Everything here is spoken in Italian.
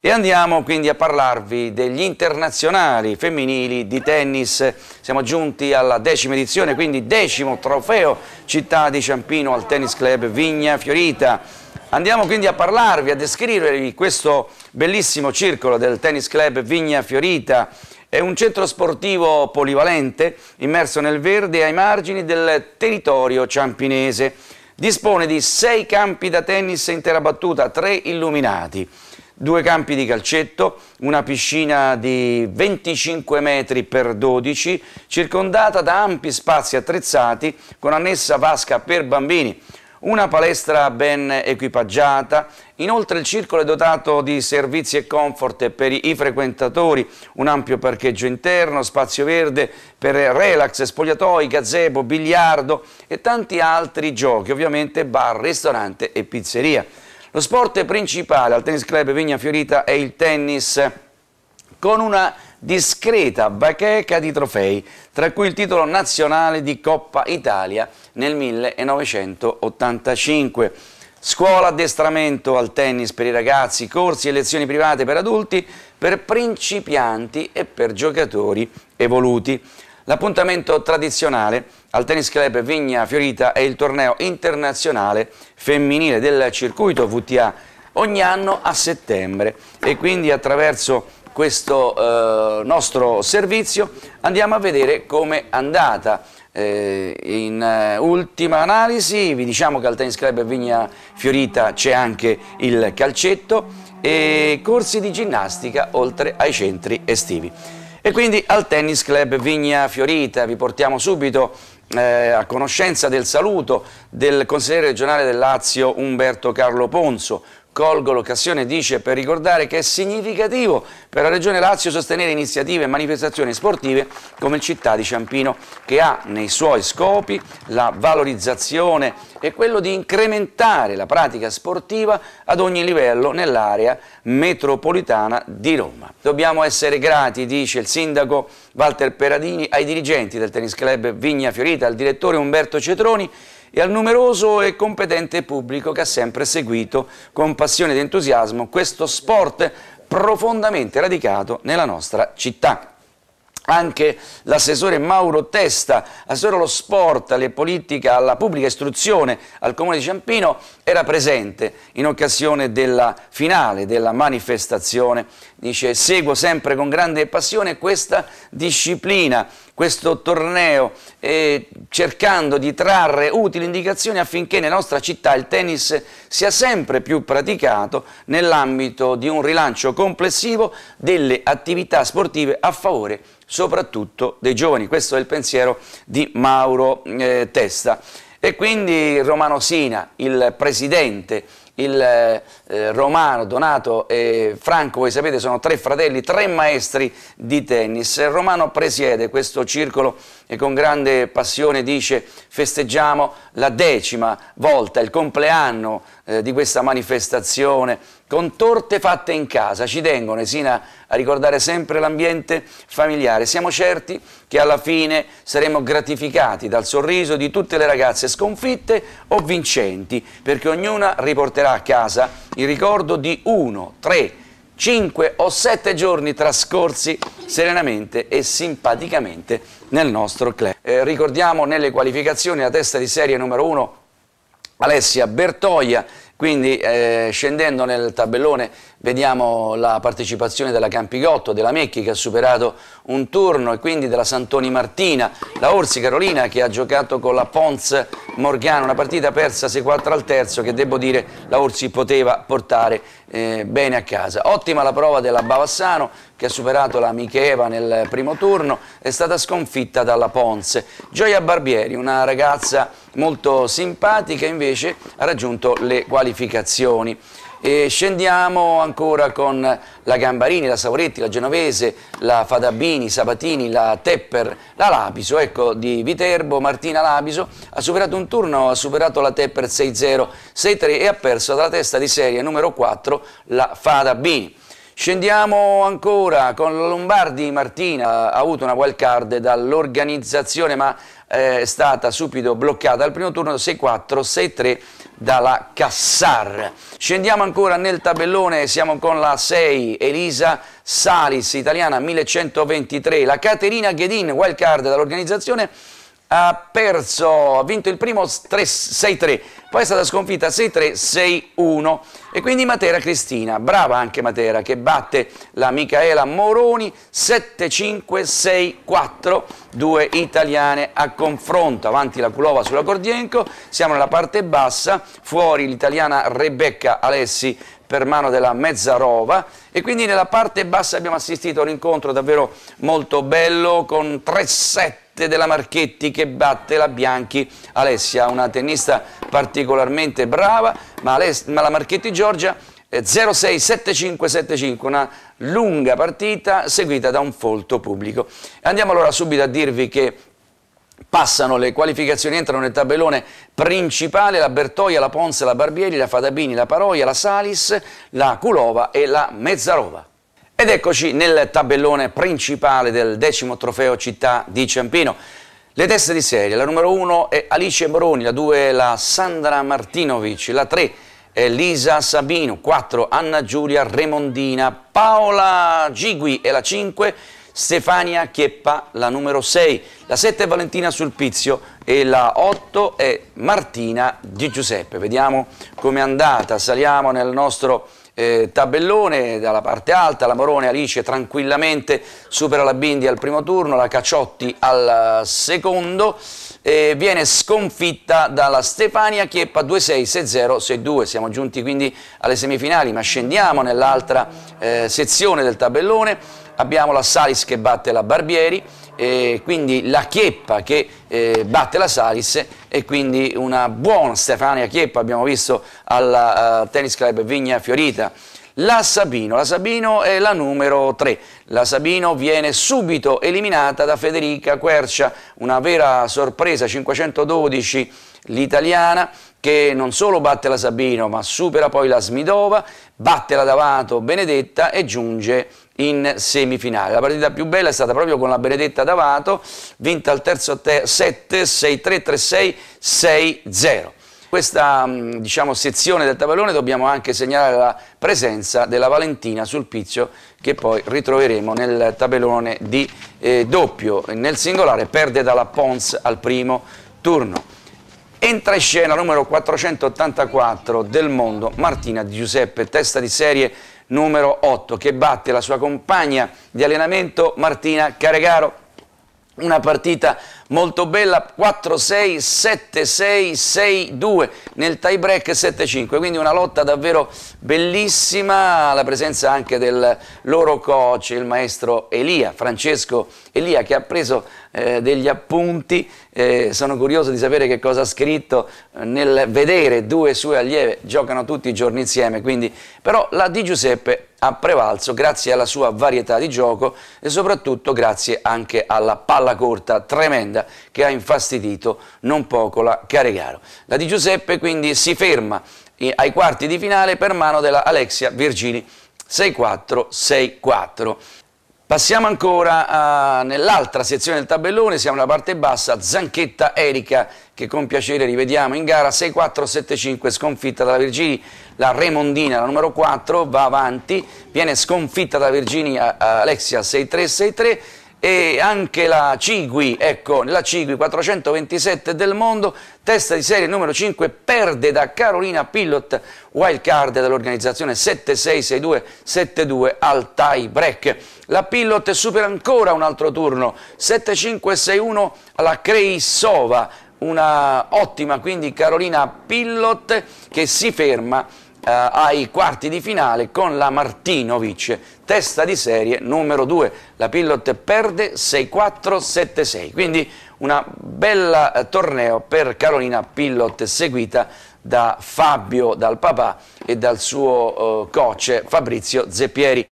E andiamo quindi a parlarvi degli internazionali femminili di tennis. Siamo giunti alla decima edizione, quindi decimo trofeo città di Ciampino al Tennis Club Vigna Fiorita. Andiamo quindi a parlarvi, a descrivervi questo bellissimo circolo del Tennis Club Vigna Fiorita. È un centro sportivo polivalente, immerso nel verde ai margini del territorio ciampinese. Dispone di sei campi da tennis in terra battuta, tre illuminati due campi di calcetto, una piscina di 25 metri per 12, circondata da ampi spazi attrezzati con annessa vasca per bambini, una palestra ben equipaggiata, inoltre il circolo è dotato di servizi e comfort per i frequentatori, un ampio parcheggio interno, spazio verde per relax, spogliatoi, gazebo, biliardo e tanti altri giochi, ovviamente bar, ristorante e pizzeria. Lo sport principale al Tennis Club Vigna Fiorita è il tennis con una discreta bacheca di trofei, tra cui il titolo nazionale di Coppa Italia nel 1985. Scuola addestramento al tennis per i ragazzi, corsi e lezioni private per adulti, per principianti e per giocatori evoluti. L'appuntamento tradizionale al Tennis Club Vigna Fiorita è il torneo internazionale femminile del circuito VTA ogni anno a settembre e quindi attraverso questo eh, nostro servizio andiamo a vedere come è andata eh, in eh, ultima analisi vi diciamo che al Tennis Club Vigna Fiorita c'è anche il calcetto e corsi di ginnastica oltre ai centri estivi. E quindi al Tennis Club Vigna Fiorita vi portiamo subito eh, a conoscenza del saluto del consigliere regionale del Lazio Umberto Carlo Ponzo, Colgo l'occasione, dice, per ricordare che è significativo per la Regione Lazio sostenere iniziative e manifestazioni sportive come il Città di Ciampino, che ha nei suoi scopi la valorizzazione e quello di incrementare la pratica sportiva ad ogni livello nell'area metropolitana di Roma. Dobbiamo essere grati, dice il sindaco Walter Peradini, ai dirigenti del Tennis Club Vigna Fiorita, al direttore Umberto Cetroni, e al numeroso e competente pubblico che ha sempre seguito con passione ed entusiasmo questo sport profondamente radicato nella nostra città anche l'assessore Mauro Testa, assessore allo sport, alle politiche, alla pubblica istruzione al Comune di Ciampino, era presente in occasione della finale della manifestazione. Dice, seguo sempre con grande passione questa disciplina questo torneo eh, cercando di trarre utili indicazioni affinché nella nostra città il tennis sia sempre più praticato nell'ambito di un rilancio complessivo delle attività sportive a favore soprattutto dei giovani. Questo è il pensiero di Mauro eh, Testa. E quindi Romano Sina, il presidente il eh, Romano, Donato e Franco, voi sapete sono tre fratelli, tre maestri di tennis. Romano presiede questo circolo e con grande passione dice festeggiamo la decima volta, il compleanno eh, di questa manifestazione con torte fatte in casa. Ci tengono Nesina, a ricordare sempre l'ambiente familiare. Siamo certi che alla fine saremo gratificati dal sorriso di tutte le ragazze sconfitte o vincenti, perché ognuna riporterà a casa il ricordo di uno, tre, cinque o sette giorni trascorsi serenamente e simpaticamente nel nostro club. Eh, ricordiamo nelle qualificazioni la testa di serie numero uno Alessia Bertoia quindi eh, scendendo nel tabellone vediamo la partecipazione della Campigotto, della Mecchi che ha superato un turno e quindi della Santoni Martina, la Orsi Carolina che ha giocato con la Pons Morgano, una partita persa 6-4 al terzo che devo dire la Orsi poteva portare eh, bene a casa. Ottima la prova della Bavassano che ha superato la Micheva nel primo turno, è stata sconfitta dalla Ponze. Gioia Barbieri, una ragazza molto simpatica invece ha raggiunto le quali qualificazioni. E scendiamo ancora con la Gambarini, la Savoretti, la Genovese, la Fadabini, Sabatini, la Tepper, la Labiso, ecco di Viterbo, Martina Labiso, ha superato un turno, ha superato la Tepper 6-0, 6-3 e ha perso dalla testa di serie numero 4 la Fadabini. Scendiamo ancora con la Lombardi Martina, ha avuto una wildcard dall'organizzazione ma eh, è stata subito bloccata al primo turno 6-4, 6-3 dalla Cassar. Scendiamo ancora nel tabellone, siamo con la 6, Elisa Salis, italiana 1123, la Caterina Ghedin, wild card dall'organizzazione, ha perso, ha vinto il primo 6-3, poi è stata sconfitta 6-3, 6-1 e quindi Matera Cristina, brava anche Matera che batte la Micaela Moroni 7-5, 6-4, due italiane a confronto, avanti la Culova sulla Gordienco, siamo nella parte bassa, fuori l'italiana Rebecca Alessi per mano della Mezzarova e quindi nella parte bassa abbiamo assistito a un incontro davvero molto bello con 3-7 batte della Marchetti che batte la Bianchi Alessia, una tennista particolarmente brava, ma, ma la Marchetti Giorgia 067575, eh, una lunga partita seguita da un folto pubblico. Andiamo allora subito a dirvi che passano le qualificazioni, entrano nel tabellone principale la Bertoia, la Ponza, la Barbieri, la Fadabini, la Paroia, la Salis, la Culova e la Mezzarova. Ed eccoci nel tabellone principale del decimo trofeo Città di Ciampino. Le teste di serie, la numero 1 è Alice Moroni, la 2 è la Sandra Martinovic, la 3 è Lisa Sabino, 4 Anna Giulia Remondina, Paola Gigui e la 5 Stefania Chieppa, la numero 6, la 7 è Valentina Sulpizio e la 8 è Martina Di Giuseppe. Vediamo com'è andata, saliamo nel nostro eh, tabellone dalla parte alta, la Morone Alice tranquillamente supera la Bindi al primo turno, la Cacciotti al eh, secondo e viene sconfitta dalla Stefania Chieppa 2-6-6-0-6-2 siamo giunti quindi alle semifinali ma scendiamo nell'altra eh, sezione del tabellone abbiamo la Salis che batte la Barbieri eh, quindi la Chieppa che eh, batte la Salis e quindi una buona Stefania Chieppa abbiamo visto al eh, Tennis Club Vigna Fiorita la Sabino. La Sabino è la numero 3. La Sabino viene subito eliminata da Federica Quercia, una vera sorpresa, 512 l'italiana che non solo batte la Sabino ma supera poi la Smidova, batte la D'Avato Benedetta e giunge in semifinale. La partita più bella è stata proprio con la Benedetta D'Avato, vinta al terzo set 6-3, 3-6, 6-0 questa mm, diciamo, sezione del tabellone dobbiamo anche segnalare la presenza della Valentina sul pizzo che poi ritroveremo nel tabellone di eh, doppio. Nel singolare perde dalla Pons al primo turno. Entra in scena numero 484 del mondo Martina Di Giuseppe, testa di serie numero 8 che batte la sua compagna di allenamento Martina Caregaro. Una partita molto bella 4-6, 7-6, 6-2 nel tie break 7-5, quindi una lotta davvero bellissima, la presenza anche del loro coach, il maestro Elia, Francesco Elia che ha preso eh, degli appunti, eh, sono curioso di sapere che cosa ha scritto eh, nel vedere due sue allieve, giocano tutti i giorni insieme, quindi però la Di Giuseppe ha prevalso grazie alla sua varietà di gioco e soprattutto grazie anche alla palla corta tremenda vicenda che ha infastidito non poco la Caregaro. La Di Giuseppe quindi si ferma eh, ai quarti di finale per mano della Alexia Virgini 6-4-6-4. Passiamo ancora eh, nell'altra sezione del tabellone, siamo alla parte bassa, Zanchetta Erika che con piacere rivediamo in gara 6-4-7-5 sconfitta dalla Virgini, la Remondina la numero 4 va avanti, viene sconfitta da Virgini eh, Alexia 6-3-6-3, e anche la Cigui, ecco, la Cigui 427 del mondo, testa di serie numero 5, perde da Carolina Pillot, wildcard dell'organizzazione 7-6-6-2-7-2 al tie break. La Pillot supera ancora un altro turno, 7-5-6-1 alla Creisova, una ottima quindi Carolina Pillot che si ferma eh, ai quarti di finale con la Martinovic, testa di serie numero 2. La Pillot perde 6-4, 7-6, quindi una bella eh, torneo per Carolina Pillot seguita da Fabio, dal papà e dal suo eh, coach Fabrizio Zeppieri.